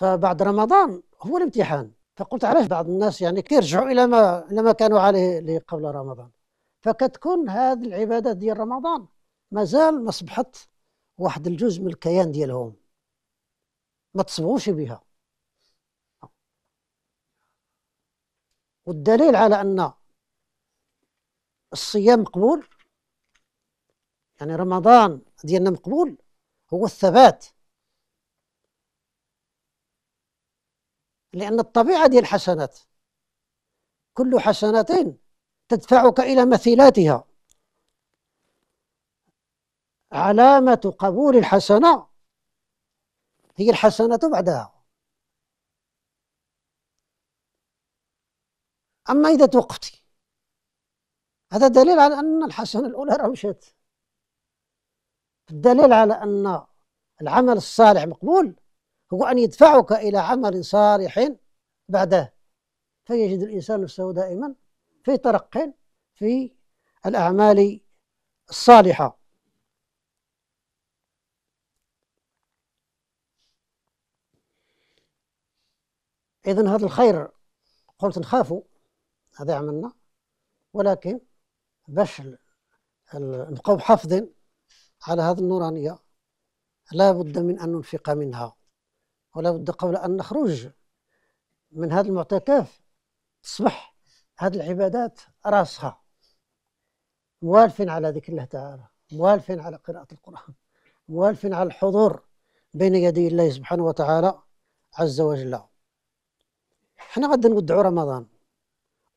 فبعد رمضان هو الامتحان فقلت علاش بعض الناس يعني كيرجعوا الى ما الى ما كانوا عليه قبل رمضان فكتكون هذه العبادات ديال رمضان مازال ما صبحت واحد الجزء من الكيان ديالهم ما تصبغوش بها والدليل على ان الصيام مقبول يعني رمضان ديالنا مقبول هو الثبات لأن الطبيعة دي الحسنات كل حسنات تدفعك إلى مثيلاتها علامة قبول الحسنة هي الحسنة بعدها أما إذا توقفتي هذا دليل على أن الحسنة الأولى روشت الدليل على أن العمل الصالح مقبول هو أن يدفعك إلى عمل صالح بعده فيجد الإنسان نفسه دائما في ترق في الأعمال الصالحة إذن هذا الخير قلت نخافوا هذا عملنا ولكن باش نبقاو حافظين على هذه النورانية لا بد من أن ننفق منها ولا بد قبل أن نخرج من هذا المعتكف تصبح هذه العبادات راسخة موالفين على ذكر الله تعالى موالفين على قراءة القرآن موالفين على الحضور بين يدي الله سبحانه وتعالى عز وجل حنا غادي نودعوا رمضان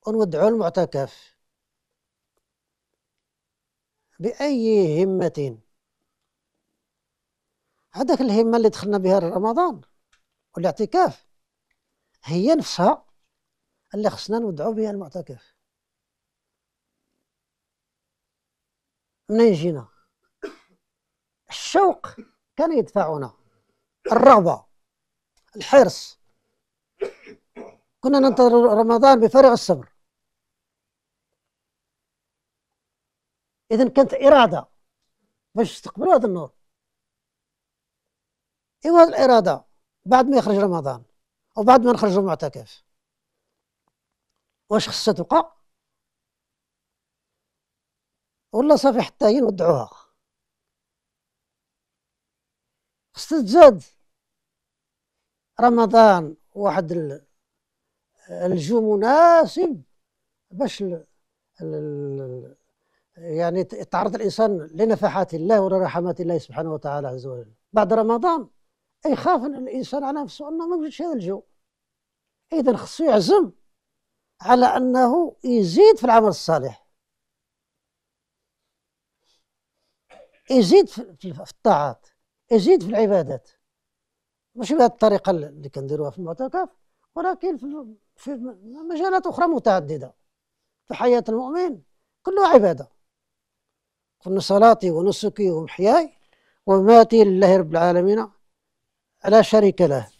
ونودعوا المعتكف بأي همة هذاك الهمة اللي دخلنا بها رمضان والاعتكاف هي نفسها اللي خصنا نودعو بها المعتكف منين جينا الشوق كان يدفعنا الرغبة الحرص كنا ننتظر رمضان بفارغ الصبر إذا كانت إرادة باش تقبلوا هذا النور إيوا الإرادة بعد ما يخرج رمضان وبعد ما نخرج المعتكف واش خصها تبقى ولا صافي حتى هي نودعوها خصها تزاد رمضان واحد الجو مناسب باش ال ال يعني يتعرض الانسان لنفحات الله ولرحمات الله سبحانه وتعالى عز وجل بعد رمضان يخاف الانسان على نفسه انه ما يوجدش هذا الجو اذا خصو يعزم على انه يزيد في العمل الصالح يزيد في الطاعات يزيد في العبادات مش بهذه الطريقه اللي كنديروها في المعتكف ولكن في مجالات اخرى متعدده في حياه المؤمن كلها عباده قلنا صلاتي ونسكي ومحياي ومماتي لله رب العالمين لا شريك له